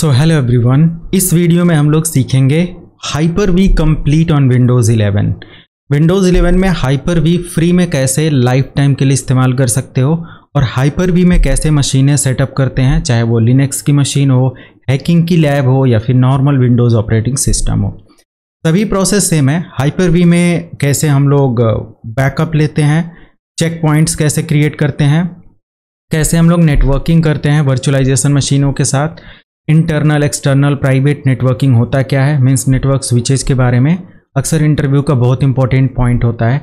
सो hello everyone इस video में हम लोग सीखेंगे Hyper V complete on Windows 11 Windows 11 में हाइपर वी फ्री में कैसे लाइफ टाइम के लिए इस्तेमाल कर सकते हो और हाइपर वी में कैसे मशीनें सेटअप करते हैं चाहे वो लिनक्स की मशीन हो हैकिंग की लैब हो या फिर नॉर्मल विंडोज़ ऑपरेटिंग सिस्टम हो सभी प्रोसेस सेम है हाइपर वी में कैसे हम लोग बैकअप लेते हैं चेक पॉइंट्स कैसे क्रिएट करते हैं कैसे हम लोग नेटवर्किंग करते हैं वर्चुअलाइजेशन मशीनों के साथ इंटरनल एक्सटर्नल प्राइवेट नेटवर्किंग होता क्या है मीन्स नेटवर्क स्विचेज के बारे में अक्सर इंटरव्यू का बहुत इंपॉर्टेंट पॉइंट होता है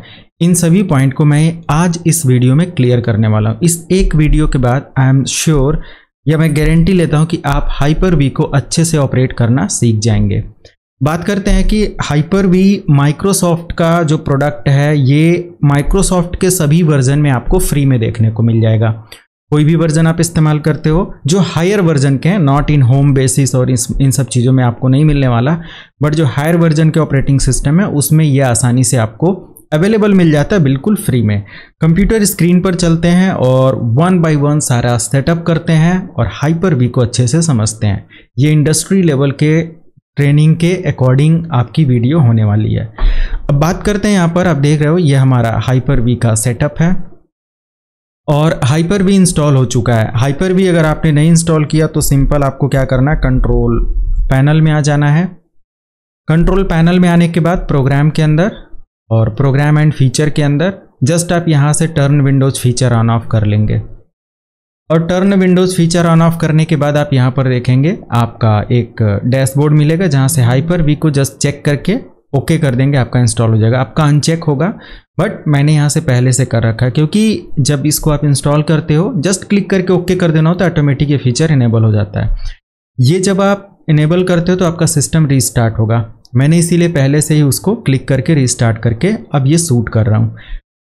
इन सभी पॉइंट को मैं आज इस वीडियो में क्लियर करने वाला हूँ इस एक वीडियो के बाद आई एम श्योर या मैं गारंटी लेता हूँ कि आप हाइपर वी को अच्छे से ऑपरेट करना सीख जाएंगे बात करते हैं कि हाइपर वी माइक्रोसॉफ्ट का जो प्रोडक्ट है ये माइक्रोसॉफ्ट के सभी वर्जन में आपको फ्री में देखने को मिल जाएगा कोई भी वर्जन आप इस्तेमाल करते हो जो हायर वर्जन के हैं नॉट इन होम बेसिस और इन सब चीज़ों में आपको नहीं मिलने वाला बट जो हायर वर्जन के ऑपरेटिंग सिस्टम है उसमें यह आसानी से आपको अवेलेबल मिल जाता है बिल्कुल फ्री में कंप्यूटर स्क्रीन पर चलते हैं और वन बाय वन सारा सेटअप करते हैं और हाइपर वी को अच्छे से समझते हैं ये इंडस्ट्री लेवल के ट्रेनिंग के अकॉर्डिंग आपकी वीडियो होने वाली है अब बात करते हैं यहाँ पर आप देख रहे हो ये हमारा हाइपर वी का सेटअप है और हाइपर भी इंस्टॉल हो चुका है हाइपर भी अगर आपने नहीं इंस्टॉल किया तो सिंपल आपको क्या करना है कंट्रोल पैनल में आ जाना है कंट्रोल पैनल में आने के बाद प्रोग्राम के अंदर और प्रोग्राम एंड फीचर के अंदर जस्ट आप यहाँ से turn Windows feature on off कर लेंगे और turn Windows feature on off करने के बाद आप यहाँ पर देखेंगे आपका एक डैशबोर्ड मिलेगा जहाँ से हाइपर वी को जस्ट चेक करके ओके कर देंगे आपका इंस्टॉल हो जाएगा आपका अनचेक होगा बट मैंने यहाँ से पहले से कर रखा है क्योंकि जब इसको आप इंस्टॉल करते हो जस्ट क्लिक करके ओके कर देना हो तो ऑटोमेटिक ये फीचर इनेबल हो जाता है ये जब आप इनेबल करते हो तो आपका सिस्टम रीस्टार्ट होगा मैंने इसीलिए पहले से ही उसको क्लिक करके रीस्टार्ट करके अब ये सूट कर रहा हूँ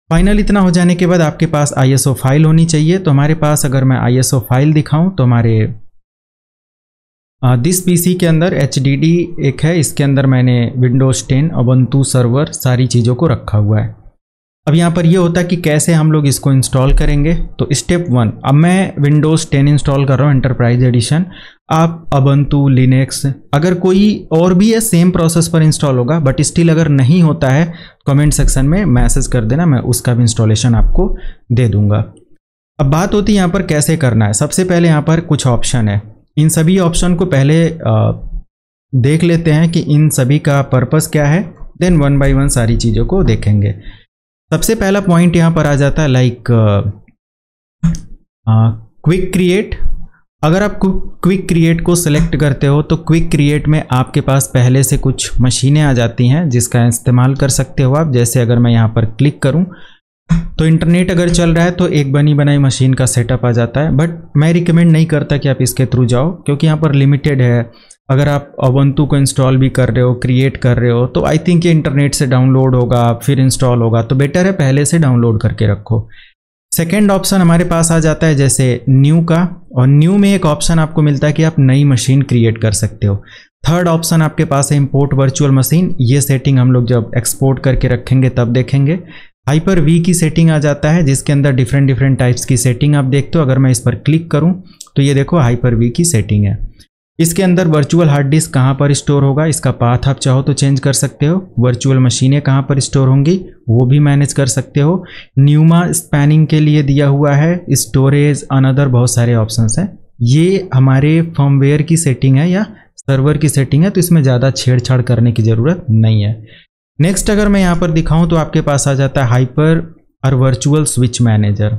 फाइनल इतना हो जाने के बाद आपके पास आईएसओ फाइल होनी चाहिए तो हमारे पास अगर मैं आईएसओ फाइल दिखाऊं तो हमारे दिस पीसी के अंदर एच एक है इसके अंदर मैंने विंडोज़ 10 अबंतु सर्वर सारी चीज़ों को रखा हुआ है अब यहाँ पर यह होता है कि कैसे हम लोग इसको इंस्टॉल करेंगे तो स्टेप वन अब मैं विंडोज़ 10 इंस्टॉल कर रहा हूँ एंटरप्राइज एडिशन आप अबंतु लिनक्स अगर कोई और भी है सेम प्रोसेस पर इंस्टॉल होगा बट स्टिल अगर नहीं होता है कमेंट सेक्शन में मैसेज कर देना मैं उसका भी इंस्टॉलेशन आपको दे दूँगा अब बात होती है यहाँ पर कैसे करना है सबसे पहले यहाँ पर कुछ ऑप्शन है इन सभी ऑप्शन को पहले देख लेते हैं कि इन सभी का पर्पस क्या है देन वन बाय वन सारी चीज़ों को देखेंगे सबसे पहला पॉइंट यहाँ पर आ जाता है लाइक क्विक क्रिएट अगर आप क्विक क्रिएट को सिलेक्ट करते हो तो क्विक क्रिएट में आपके पास पहले से कुछ मशीनें आ जाती हैं जिसका इस्तेमाल कर सकते हो आप जैसे अगर मैं यहाँ पर क्लिक करूँ तो इंटरनेट अगर चल रहा है तो एक बनी बनाई मशीन का सेटअप आ जाता है बट मैं रिकमेंड नहीं करता कि आप इसके थ्रू जाओ क्योंकि यहाँ पर लिमिटेड है अगर आप अवंतु को इंस्टॉल भी कर रहे हो क्रिएट कर रहे हो तो आई थिंक ये इंटरनेट से डाउनलोड होगा फिर इंस्टॉल होगा तो बेटर है पहले से डाउनलोड करके रखो सेकेंड ऑप्शन हमारे पास आ जाता है जैसे न्यू का और न्यू में एक ऑप्शन आपको मिलता है कि आप नई मशीन क्रिएट कर सकते हो थर्ड ऑप्शन आपके पास है इंपोर्ट वर्चुअल मशीन ये सेटिंग हम लोग जब एक्सपोर्ट करके रखेंगे तब देखेंगे हाइपर वी की सेटिंग आ जाता है जिसके अंदर डिफरेंट डिफरेंट टाइप्स की सेटिंग आप देखते हो अगर मैं इस पर क्लिक करूं तो ये देखो हाइपर वी की सेटिंग है इसके अंदर वर्चुअल हार्ड डिस्क कहाँ पर स्टोर होगा इसका पाथ आप चाहो तो चेंज कर सकते हो वर्चुअल मशीनें कहाँ पर स्टोर होंगी वो भी मैनेज कर सकते हो न्यूमा स्पैनिंग के लिए दिया हुआ है स्टोरेज अनदर बहुत सारे ऑप्शन हैं ये हमारे फॉर्मवेयर की सेटिंग है या सर्वर की सेटिंग है तो इसमें ज़्यादा छेड़छाड़ करने की ज़रूरत नहीं है नेक्स्ट अगर मैं यहाँ पर दिखाऊं तो आपके पास आ जाता है हाइपर और virtual switch manager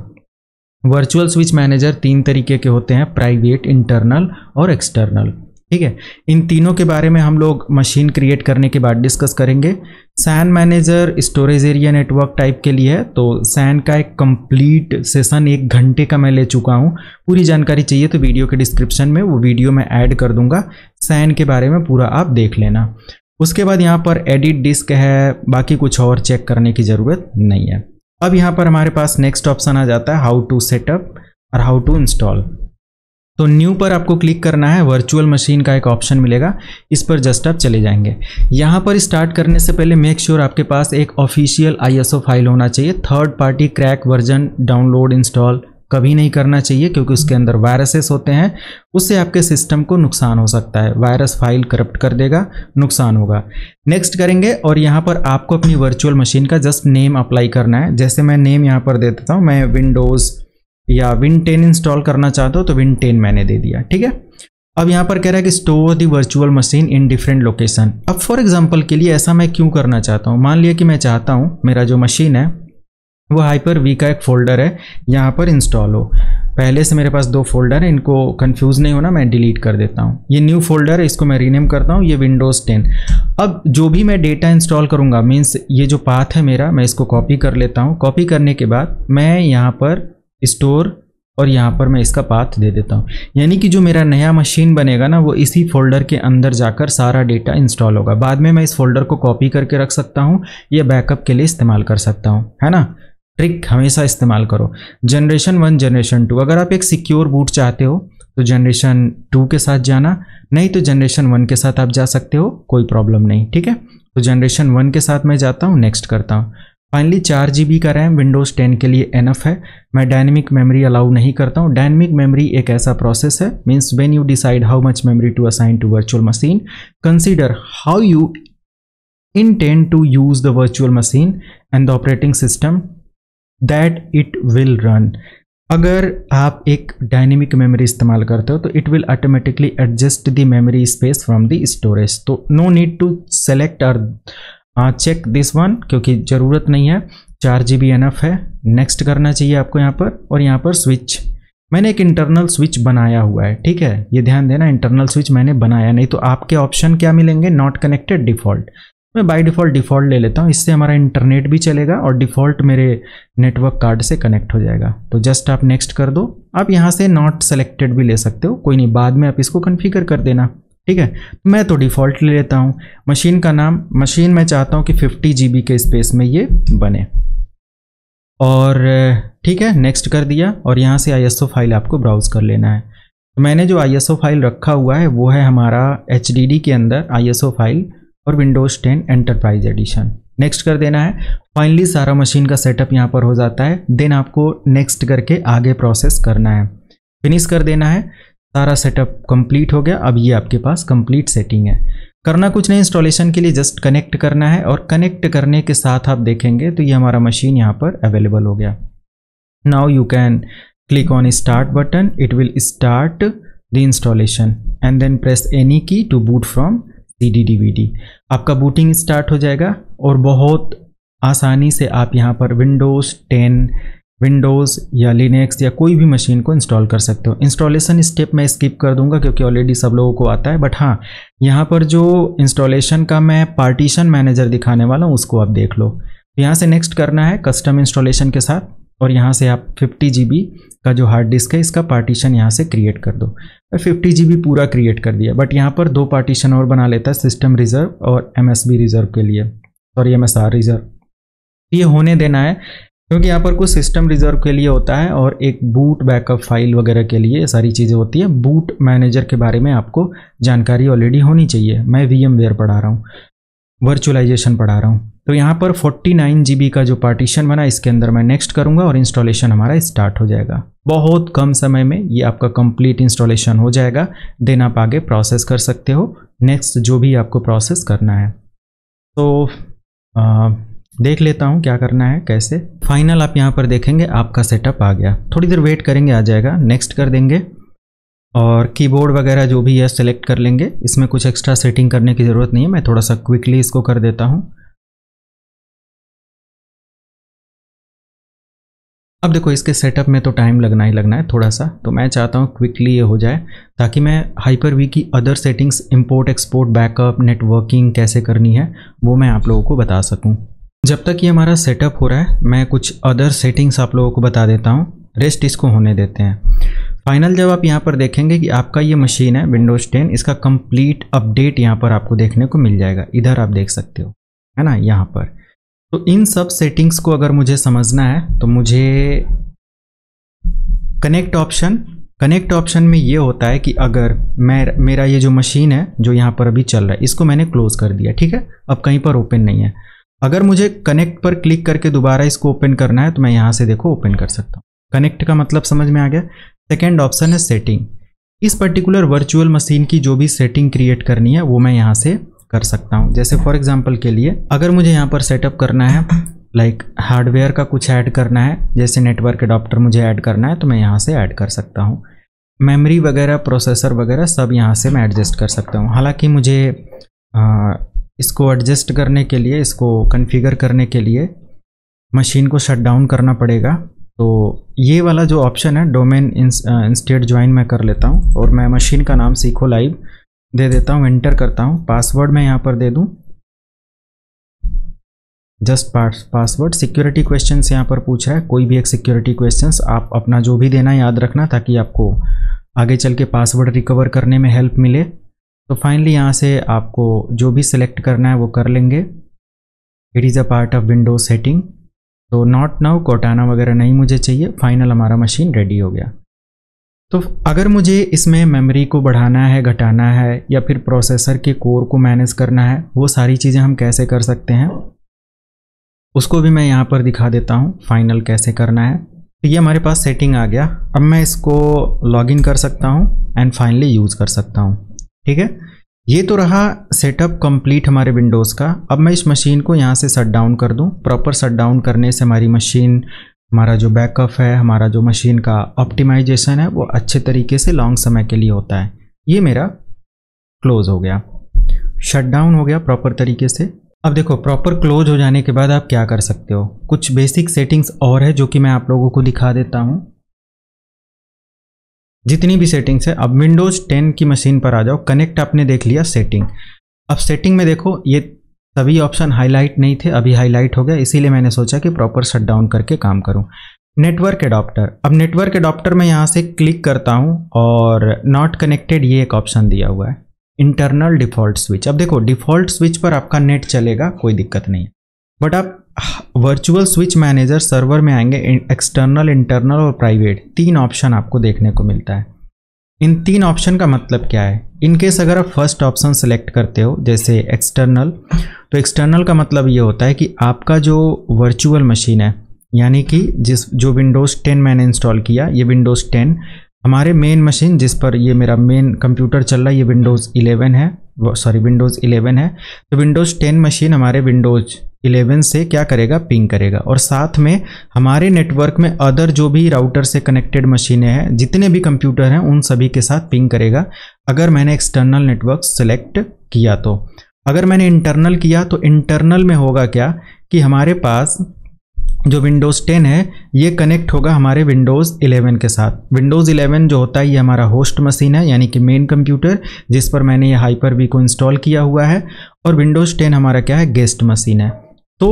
virtual switch manager तीन तरीके के होते हैं प्राइवेट इंटरनल और एक्सटर्नल ठीक है इन तीनों के बारे में हम लोग मशीन क्रिएट करने के बाद डिस्कस करेंगे SAN manager storage area network type के लिए है तो सैन का एक कंप्लीट सेशन एक घंटे का मैं ले चुका हूँ पूरी जानकारी चाहिए तो वीडियो के डिस्क्रिप्शन में वो वीडियो मैं ऐड कर दूंगा सैन के बारे में पूरा आप देख लेना उसके बाद यहाँ पर एडिट डिस्क है बाकी कुछ और चेक करने की ज़रूरत नहीं है अब यहाँ पर हमारे पास नेक्स्ट ऑप्शन आ जाता है हाउ टू सेटअप और हाउ टू इंस्टॉल तो न्यू पर आपको क्लिक करना है वर्चुअल मशीन का एक ऑप्शन मिलेगा इस पर जस्ट आप चले जाएंगे यहाँ पर स्टार्ट करने से पहले मेक श्योर sure आपके पास एक ऑफिशियल आईएसओ फाइल होना चाहिए third party crack version download install कभी नहीं करना चाहिए क्योंकि उसके अंदर वायरसेस होते हैं उससे आपके सिस्टम को नुकसान हो सकता है वायरस फाइल करप्ट कर देगा नुकसान होगा नेक्स्ट करेंगे और यहाँ पर आपको अपनी वर्चुअल मशीन का जस्ट नेम अप्लाई करना है जैसे मैं नेम यहाँ पर दे देता हूँ मैं विंडोज़ या विन टेन इंस्टॉल करना चाहता हूँ तो विन टेन मैंने दे दिया ठीक है अब यहाँ पर कह रहा है कि store the virtual machine in different location अब फॉर एग्जाम्पल के लिए ऐसा मैं क्यों करना चाहता हूँ मान लिया कि मैं चाहता हूँ मेरा जो मशीन है वो हाइपर वी का एक फ़ोल्डर है यहाँ पर इंस्टॉल हो पहले से मेरे पास दो फोल्डर हैं इनको कंफ्यूज नहीं होना मैं डिलीट कर देता हूँ ये न्यू फोल्डर है इसको मैं रीनेम करता हूँ ये विंडोज़ टेन अब जो भी मैं डेटा इंस्टॉल करूँगा मीन्स ये जो पाथ है मेरा मैं इसको कॉपी कर लेता हूँ कॉपी करने के बाद मैं यहाँ पर स्टोर और यहाँ पर मैं इसका पाथ दे देता हूँ यानी कि जो मेरा नया मशीन बनेगा ना वो इसी फोल्डर के अंदर जाकर सारा डेटा इंस्टॉल होगा बाद में मैं इस फोल्डर को कॉपी करके रख सकता हूँ या बैकअप के लिए इस्तेमाल कर सकता हूँ है ना ट्रिक हमेशा इस्तेमाल करो जनरेशन वन जनरेशन टू अगर आप एक सिक्योर बूट चाहते हो तो जनरेशन टू के साथ जाना नहीं तो जनरेशन वन के साथ आप जा सकते हो कोई प्रॉब्लम नहीं ठीक है तो जनरेशन वन के साथ मैं जाता हूँ नेक्स्ट करता हूँ फाइनली चार जी का रैम विंडोज़ टेन के लिए एनफ है मैं डायनेमिक मेमोरी अलाउ नहीं करता हूँ डायनेमिक मेमोरी एक ऐसा प्रोसेस है means when you decide how much memory to assign to virtual machine consider how you tend to use the virtual machine and the operating system that it will run अगर आप एक dynamic memory इस्तेमाल करते हो तो it will automatically adjust the memory space from the storage तो no need to select और check this one क्योंकि ज़रूरत नहीं है चार जी बी एनफ है नेक्स्ट करना चाहिए आपको यहाँ पर और यहाँ पर स्विच मैंने एक इंटरनल स्विच बनाया हुआ है ठीक है ये ध्यान देना इंटरनल स्विच मैंने बनाया नहीं तो आपके ऑप्शन क्या मिलेंगे नॉट कनेक्टेड डिफॉल्ट मैं बाय डिफ़ॉल्ट डिफ़ॉल्ट ले लेता हूँ इससे हमारा इंटरनेट भी चलेगा और डिफ़ॉल्ट मेरे नेटवर्क कार्ड से कनेक्ट हो जाएगा तो जस्ट आप नेक्स्ट कर दो आप यहाँ से नॉट सेलेक्टेड भी ले सकते हो कोई नहीं बाद में आप इसको कन्फिगर कर देना ठीक है तो मैं तो डिफ़ॉल्ट ले लेता हूँ मशीन का नाम मशीन मैं चाहता हूँ कि फिफ्टी जी के स्पेस में ये बने और ठीक है नेक्स्ट कर दिया और यहाँ से आई फाइल आपको ब्राउज़ कर लेना है तो मैंने जो आई फाइल रखा हुआ है वो है हमारा एच के अंदर आई फाइल और विंडोज़ 10 एंटरप्राइज एडिशन नेक्स्ट कर देना है फाइनली सारा मशीन का सेटअप यहाँ पर हो जाता है देन आपको नेक्स्ट करके आगे प्रोसेस करना है फिनिश कर देना है सारा सेटअप कंप्लीट हो गया अब ये आपके पास कंप्लीट सेटिंग है करना कुछ नहीं इंस्टॉलेशन के लिए जस्ट कनेक्ट करना है और कनेक्ट करने के साथ आप देखेंगे तो ये हमारा मशीन यहाँ पर अवेलेबल हो गया now you can click on start button it will start the installation and then press any key to boot from C D D V D आपका बूटिंग स्टार्ट हो जाएगा और बहुत आसानी से आप यहाँ पर विंडोज़ टेन विंडोज़ या लिनक्स या कोई भी मशीन को इंस्टॉल कर सकते हो इंस्टॉलेशन स्टेप मैं स्किप कर दूंगा क्योंकि ऑलरेडी सब लोगों को आता है बट हाँ यहाँ पर जो इंस्टॉलेशन का मैं पार्टीशन मैनेजर दिखाने वाला हूँ उसको आप देख लो यहाँ से नेक्स्ट करना है कस्टम इंस्टॉलेशन के साथ और यहाँ से आप फिफ्टी जी का जो हार्ड डिस्क है इसका पार्टीशन यहाँ से क्रिएट कर दो फिफ्टी जी पूरा क्रिएट कर दिया बट यहाँ पर दो पार्टीशन और बना लेता है सिस्टम रिजर्व और एम रिजर्व के लिए सॉरी एम रिजर्व ये होने देना है क्योंकि यहाँ पर कुछ सिस्टम रिजर्व के लिए होता है और एक बूट बैकअप फाइल वगैरह के लिए सारी चीज़ें होती है बूट मैनेजर के बारे में आपको जानकारी ऑलरेडी होनी चाहिए मैं वी पढ़ा रहा हूँ वर्चुअलाइजेशन पढ़ा रहा हूँ तो यहाँ पर 49 बी का जो पार्टीशन बना इसके अंदर मैं नेक्स्ट करूँगा और इंस्टॉलेशन हमारा स्टार्ट हो जाएगा बहुत कम समय में ये आपका कंप्लीट इंस्टॉलेशन हो जाएगा देन आप आगे प्रोसेस कर सकते हो नेक्स्ट जो भी आपको प्रोसेस करना है तो आ, देख लेता हूँ क्या करना है कैसे फाइनल आप यहाँ पर देखेंगे आपका सेटअप आ गया थोड़ी देर वेट करेंगे आ जाएगा नेक्स्ट कर देंगे और कीबोर्ड वगैरह जो भी है सेलेक्ट कर लेंगे इसमें कुछ एक्स्ट्रा सेटिंग करने की ज़रूरत नहीं है मैं थोड़ा सा क्विकली इसको कर देता हूँ अब देखो इसके सेटअप में तो टाइम लगना ही लगना है थोड़ा सा तो मैं चाहता हूँ क्विकली ये हो जाए ताकि मैं हाइपर वी की other settings import export backup networking कैसे करनी है वो मैं आप लोगों को बता सकूँ जब तक ये हमारा सेटअप हो रहा है मैं कुछ अदर सेटिंग्स आप लोगों को बता देता हूँ रेस्ट इसको होने देते हैं फाइनल जब आप यहाँ पर देखेंगे कि आपका ये मशीन है विंडोज़ टेन इसका कम्प्लीट अपडेट यहाँ पर आपको देखने को मिल जाएगा इधर आप देख सकते हो है ना यहाँ पर तो इन सब सेटिंग्स को अगर मुझे समझना है तो मुझे कनेक्ट ऑप्शन कनेक्ट ऑप्शन में ये होता है कि अगर मैं मेरा ये जो मशीन है जो यहाँ पर अभी चल रहा है इसको मैंने क्लोज कर दिया ठीक है अब कहीं पर ओपन नहीं है अगर मुझे कनेक्ट पर क्लिक करके दोबारा इसको ओपन करना है तो मैं यहाँ से देखो ओपन कर सकता हूँ कनेक्ट का मतलब समझ में आ गया सेकेंड ऑप्शन है सेटिंग इस पर्टिकुलर वर्चुअल मशीन की जो भी सेटिंग क्रिएट करनी है वो मैं यहाँ से कर सकता हूँ जैसे फॉर एग्जाम्पल के लिए अगर मुझे यहाँ पर सेटअप करना है लाइक like, हार्डवेयर का कुछ ऐड करना है जैसे नेटवर्क अडॉप्टर मुझे ऐड करना है तो मैं यहाँ से ऐड कर सकता हूँ मेमोरी वगैरह प्रोसेसर वगैरह सब यहाँ से मैं एडजस्ट कर सकता हूँ हालांकि मुझे आ, इसको एडजस्ट करने के लिए इसको कन्फिगर करने के लिए मशीन को शट डाउन करना पड़ेगा तो ये वाला जो ऑप्शन है डोमेन इंस्टेट ज्वाइन मैं कर लेता हूँ और मैं मशीन का नाम सीखो लाइव दे देता हूँ एंटर करता हूँ पासवर्ड मैं यहाँ पर दे दूँ just pass password security question यहाँ पर पूछ रहा है कोई भी एक सिक्योरिटी क्वेश्चन आप अपना जो भी देना याद रखना ताकि आपको आगे चल के पासवर्ड रिकवर करने में हेल्प मिले तो फाइनली यहाँ से आपको जो भी सिलेक्ट करना है वो कर लेंगे it is a part of Windows setting तो नॉट नाउ कोटाना वगैरह नहीं मुझे चाहिए फाइनल हमारा मशीन रेडी हो गया तो अगर मुझे इसमें मेमोरी को बढ़ाना है घटाना है या फिर प्रोसेसर के कोर को मैनेज करना है वो सारी चीज़ें हम कैसे कर सकते हैं उसको भी मैं यहाँ पर दिखा देता हूँ फाइनल कैसे करना है तो ये हमारे पास सेटिंग आ गया अब मैं इसको लॉगिन कर सकता हूँ एंड फाइनली यूज़ कर सकता हूँ ठीक है ये तो रहा सेटअप कंप्लीट हमारे विंडोज़ का अब मैं इस मशीन को यहाँ से शट डाउन कर दूँ प्रॉपर शट डाउन करने से हमारी मशीन हमारा जो बैकअप है हमारा जो मशीन का ऑप्टिमाइजेशन है वो अच्छे तरीके से लॉन्ग समय के लिए होता है ये मेरा क्लोज हो गया शट डाउन हो गया प्रॉपर तरीके से अब देखो प्रॉपर क्लोज हो जाने के बाद आप क्या कर सकते हो कुछ बेसिक सेटिंग्स और है जो कि मैं आप लोगों को दिखा देता हूँ जितनी भी सेटिंग्स है अब विंडोज़ 10 की मशीन पर आ जाओ कनेक्ट आपने देख लिया सेटिंग अब सेटिंग में देखो ये सभी ऑप्शन हाईलाइट नहीं थे अभी हाईलाइट हो गया इसीलिए मैंने सोचा कि प्रॉपर शट डाउन करके काम करूँ नेटवर्क एडॉप्टर अब नेटवर्क एडॉप्टर में यहाँ से क्लिक करता हूँ और नॉट कनेक्टेड ये एक ऑप्शन दिया हुआ है इंटरनल डिफ़ॉल्ट स्विच अब देखो डिफ़ॉल्ट स्विच पर आपका नेट चलेगा कोई दिक्कत नहीं है बट आप वर्चुअल स्विच मैनेजर सर्वर में आएंगे एक्सटर्नल इंटरनल और प्राइवेट तीन ऑप्शन आपको देखने को मिलता है इन तीन ऑप्शन का मतलब क्या है इनकेस अगर आप फर्स्ट ऑप्शन सेलेक्ट करते हो जैसे एक्सटर्नल तो एक्सटर्नल का मतलब ये होता है कि आपका जो वर्चुअल मशीन है यानी कि जिस जो विंडोज़ 10 मैंने इंस्टॉल किया ये विंडोज़ 10 हमारे मेन मशीन जिस पर ये मेरा मेन कंप्यूटर चल रहा है ये विंडोज़ 11 है सॉरी विंडोज़ 11 है तो विंडोज़ 10 मशीन हमारे विंडोज़ 11 से क्या करेगा पिंग करेगा और साथ में हमारे नेटवर्क में अदर जो भी राउटर से कनेक्टेड मशीनें हैं जितने भी कंप्यूटर हैं उन सभी के साथ पिंग करेगा अगर मैंने एक्सटर्नल नेटवर्क सेलेक्ट किया तो अगर मैंने इंटरनल किया तो इंटरनल में होगा क्या कि हमारे पास जो विंडोज़ टेन है ये कनेक्ट होगा हमारे विंडोज़ इलेवन के साथ विंडोज़ इलेवन जो होता है ये हमारा होस्ट मशीन है यानी कि मेन कंप्यूटर जिस पर मैंने ये हाइपर वी को इंस्टॉल किया हुआ है और विंडोज़ टेन हमारा क्या है गेस्ट मशीन है तो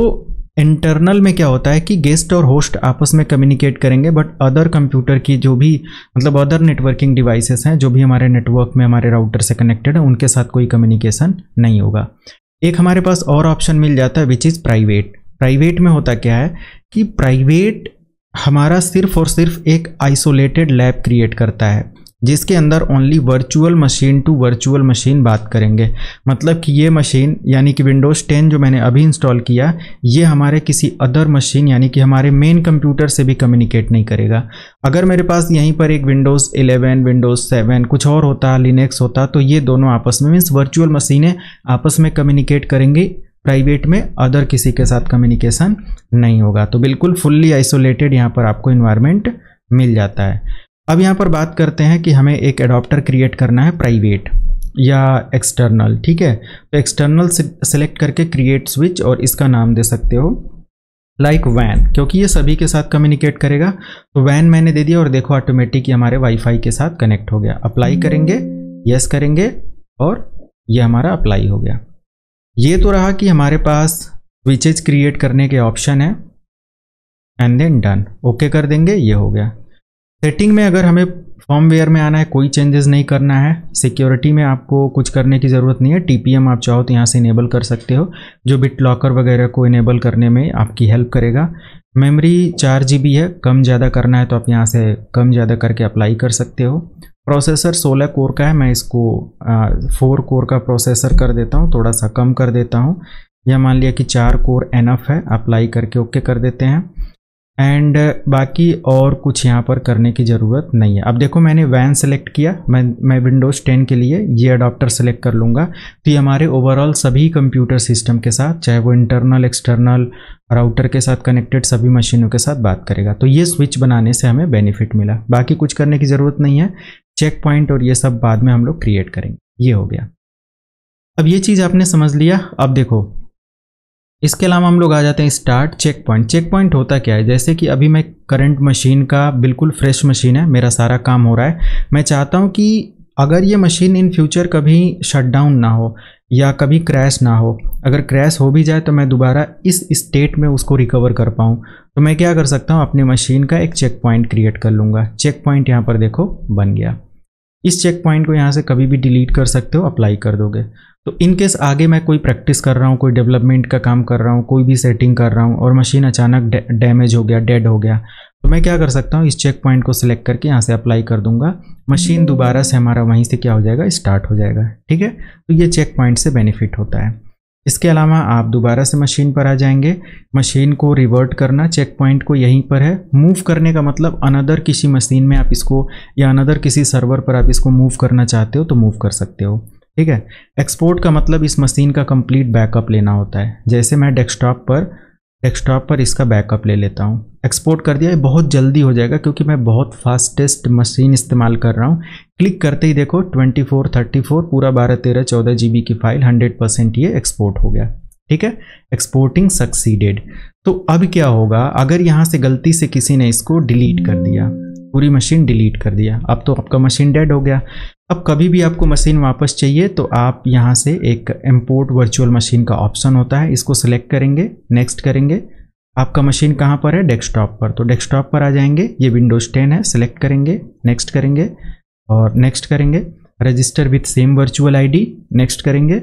इंटरनल में क्या होता है कि गेस्ट और होस्ट आपस में कम्युनिकेट करेंगे बट अदर कंप्यूटर की जो भी मतलब अदर नेटवर्किंग डिवाइसेस हैं जो भी हमारे नेटवर्क में हमारे राउटर से कनेक्टेड है उनके साथ कोई कम्युनिकेशन नहीं होगा एक हमारे पास और ऑप्शन मिल जाता है विच इज़ प्राइवेट प्राइवेट में होता क्या है कि प्राइवेट हमारा सिर्फ और सिर्फ एक आइसोलेटेड लैब क्रिएट करता है जिसके अंदर only virtual machine to virtual machine बात करेंगे मतलब कि ये मशीन यानी कि विंडोज़ 10 जो मैंने अभी इंस्टॉल किया ये हमारे किसी अदर मशीन यानी कि हमारे मेन कंप्यूटर से भी कम्युनिकेट नहीं करेगा अगर मेरे पास यहीं पर एक विंडोज़ 11, विंडोज़ 7 कुछ और होता लिनेक्स होता तो ये दोनों आपस में मीन्स वर्चुअल मशीनें आपस में कम्युनिकेट करेंगी प्राइवेट में अदर किसी के साथ कम्युनिकेशन नहीं होगा तो बिल्कुल फुल्ली आइसोलेटेड यहाँ पर आपको इन्वायरमेंट मिल जाता है अब यहाँ पर बात करते हैं कि हमें एक अडोप्टर क्रिएट करना है प्राइवेट या एक्सटर्नल ठीक है तो एक्सटर्नल सेलेक्ट करके क्रिएट स्विच और इसका नाम दे सकते हो लाइक like वैन क्योंकि ये सभी के साथ कम्युनिकेट करेगा तो वैन मैंने दे दिया और देखो ऑटोमेटिक हमारे वाईफाई के साथ कनेक्ट हो गया अप्लाई hmm. करेंगे यस करेंगे और ये हमारा अप्लाई हो गया ये तो रहा कि हमारे पास स्विचेज क्रिएट करने के ऑप्शन है एंड देन डन ओके कर देंगे ये हो गया सेटिंग में अगर हमें फॉर्मवेयर में आना है कोई चेंजेस नहीं करना है सिक्योरिटी में आपको कुछ करने की ज़रूरत नहीं है टीपीएम आप चाहो तो यहाँ से इनेबल कर सकते हो जो बिट लॉकर वगैरह को इनेबल करने में आपकी हेल्प करेगा मेमोरी चार जी है कम ज़्यादा करना है तो आप यहाँ से कम ज़्यादा करके अप्लाई कर सकते हो प्रोसेसर 16 कोर का है मैं इसको फोर कोर का प्रोसेसर कर देता हूँ थोड़ा सा कम कर देता हूँ या मान लिया कि चार कोर एनफ है अप्लाई करके ओके कर देते हैं एंड uh, बाकी और कुछ यहाँ पर करने की ज़रूरत नहीं है अब देखो मैंने वैन सेलेक्ट किया मैं मैं विंडोज़ 10 के लिए ये अडॉप्टर सेलेक्ट कर लूँगा तो ये हमारे ओवरऑल सभी कंप्यूटर सिस्टम के साथ चाहे वो इंटरनल एक्सटर्नल राउटर के साथ कनेक्टेड सभी मशीनों के साथ बात करेगा तो ये स्विच बनाने से हमें बेनिफिट मिला बाकी कुछ करने की ज़रूरत नहीं है चेक पॉइंट और ये सब बाद में हम लोग क्रिएट करेंगे ये हो गया अब ये चीज़ आपने समझ लिया अब देखो इसके अलावा हम लोग आ जाते हैं start checkpoint checkpoint होता क्या है जैसे कि अभी मैं करंट मशीन का बिल्कुल फ्रेश मशीन है मेरा सारा काम हो रहा है मैं चाहता हूँ कि अगर ये मशीन इन फ्यूचर कभी शटडाउन ना हो या कभी क्रैश ना हो अगर क्रैश हो भी जाए तो मैं दोबारा इस स्टेट में उसको रिकवर कर पाऊँ तो मैं क्या कर सकता हूँ अपनी मशीन का एक चेक पॉइंट क्रिएट कर लूँगा चेक पॉइंट यहाँ पर देखो बन गया इस चेक पॉइंट को यहाँ से कभी भी डिलीट कर सकते हो अप्लाई कर दोगे तो इन केस आगे मैं कोई प्रैक्टिस कर रहा हूँ कोई डेवलपमेंट का काम कर रहा हूँ कोई भी सेटिंग कर रहा हूँ और मशीन अचानक डैमेज हो गया डेड हो गया तो मैं क्या कर सकता हूँ इस चेक पॉइंट को सिलेक्ट करके यहाँ से अप्लाई कर दूंगा मशीन hmm. दोबारा से हमारा वहीं से क्या हो जाएगा स्टार्ट हो जाएगा ठीक है तो ये चेक पॉइंट से बेनिफिट होता है इसके अलावा आप दोबारा से मशीन पर आ जाएंगे मशीन को रिवर्ट करना चेक पॉइंट को यहीं पर है मूव करने का मतलब अनदर किसी मशीन में आप इसको या अनदर किसी सर्वर पर आप इसको मूव करना चाहते हो तो मूव कर सकते हो ठीक है एक्सपोर्ट का मतलब इस मशीन का कंप्लीट बैकअप लेना होता है जैसे मैं डेस्कटॉप पर डेस्कटॉप पर इसका बैकअप ले लेता हूँ एक्सपोर्ट कर दिया ये बहुत जल्दी हो जाएगा क्योंकि मैं बहुत फास्टेस्ट मशीन इस्तेमाल कर रहा हूँ क्लिक करते ही देखो 24 34 पूरा बारह तेरह चौदह जी की फाइल 100 परसेंट ये एक्सपोर्ट हो गया ठीक है एक्सपोर्टिंग सक्सीडेड तो अब क्या होगा अगर यहाँ से गलती से किसी ने इसको डिलीट कर दिया पूरी मशीन डिलीट कर दिया अब तो आपका मशीन डेड हो गया अब कभी भी आपको मशीन वापस चाहिए तो आप यहाँ से एक इम्पोर्ट वर्चुअल मशीन का ऑप्शन होता है इसको सिलेक्ट करेंगे नेक्स्ट करेंगे आपका मशीन कहाँ पर है डेस्कटॉप पर तो डेस्कटॉप पर आ जाएंगे ये विंडोज टेन है सिलेक्ट करेंगे नेक्स्ट करेंगे और नेक्स्ट करेंगे register with same virtual ID next करेंगे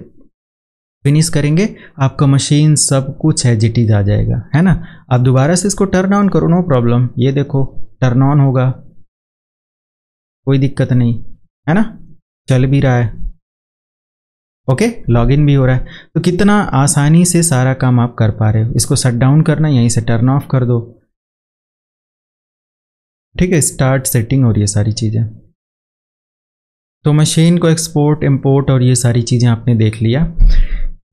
फिनिश करेंगे आपका मशीन सब कुछ है जिटीज आ जाएगा है ना आप दोबारा से इसको टर्न ऑन करो नो प्रॉब्लम ये देखो टर्न ऑन होगा कोई दिक्कत नहीं है ना चल भी रहा है ओके लॉगिन भी हो रहा है तो कितना आसानी से सारा काम आप कर पा रहे हो इसको शट डाउन करना यहीं से टर्न ऑफ कर दो ठीक है स्टार्ट सेटिंग हो रही है सारी चीज़ें तो मशीन को एक्सपोर्ट इंपोर्ट और ये सारी चीज़ें आपने देख लिया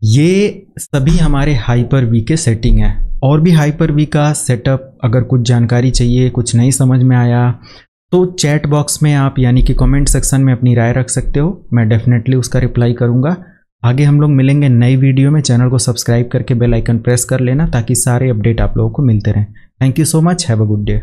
ये सभी हमारे हाइपर वी के सेटिंग हैं और भी हाइपर वी का सेटअप अगर कुछ जानकारी चाहिए कुछ नहीं समझ में आया तो चैट बॉक्स में आप यानी कि कमेंट सेक्शन में अपनी राय रख सकते हो मैं डेफिनेटली उसका रिप्लाई करूँगा आगे हम लोग मिलेंगे नई वीडियो में चैनल को सब्सक्राइब करके बेल आइकन प्रेस कर लेना ताकि सारे अपडेट आप लोगों को मिलते रहें thank you so much have a good day